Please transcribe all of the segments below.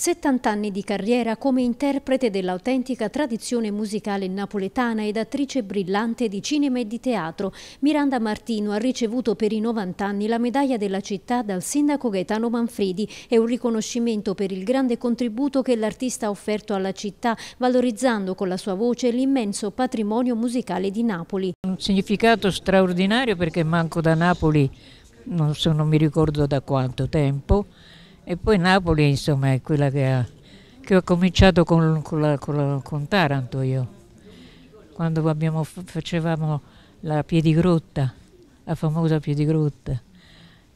70 anni di carriera come interprete dell'autentica tradizione musicale napoletana ed attrice brillante di cinema e di teatro, Miranda Martino ha ricevuto per i 90 anni la medaglia della città dal sindaco Gaetano Manfredi e un riconoscimento per il grande contributo che l'artista ha offerto alla città, valorizzando con la sua voce l'immenso patrimonio musicale di Napoli. Un significato straordinario perché manco da Napoli, non, so, non mi ricordo da quanto tempo, e poi Napoli, insomma, è quella che, ha, che ho cominciato con, con, la, con, la, con, Taranto io, quando abbiamo, facevamo la Piedigrotta, la famosa Piedigrotta.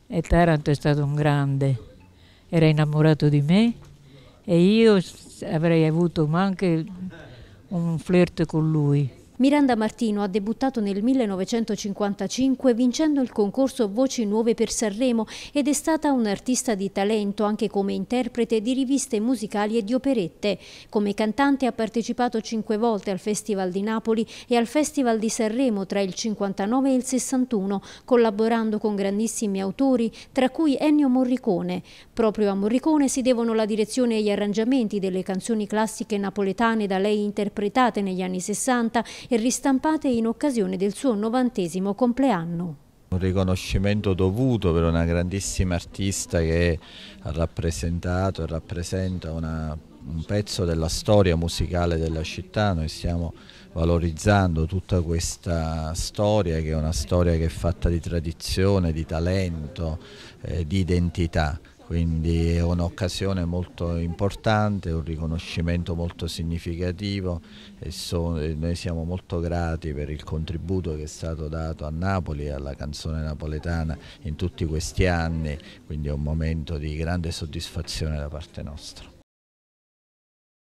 E Taranto è stato un grande, era innamorato di me e io avrei avuto anche un flirt con lui Miranda Martino ha debuttato nel 1955 vincendo il concorso Voci Nuove per Sanremo ed è stata un'artista di talento anche come interprete di riviste musicali e di operette. Come cantante ha partecipato cinque volte al Festival di Napoli e al Festival di Sanremo tra il 59 e il 61, collaborando con grandissimi autori, tra cui Ennio Morricone. Proprio a Morricone si devono la direzione e gli arrangiamenti delle canzoni classiche napoletane da lei interpretate negli anni 60 e ristampate in occasione del suo novantesimo compleanno. Un riconoscimento dovuto per una grandissima artista che ha rappresentato e rappresenta una, un pezzo della storia musicale della città. Noi stiamo valorizzando tutta questa storia che è una storia che è fatta di tradizione, di talento, eh, di identità quindi è un'occasione molto importante, un riconoscimento molto significativo e, so, noi siamo molto grati per il contributo che è stato dato a Napoli, e alla canzone napoletana in tutti questi anni, quindi è un momento di grande soddisfazione da parte nostra.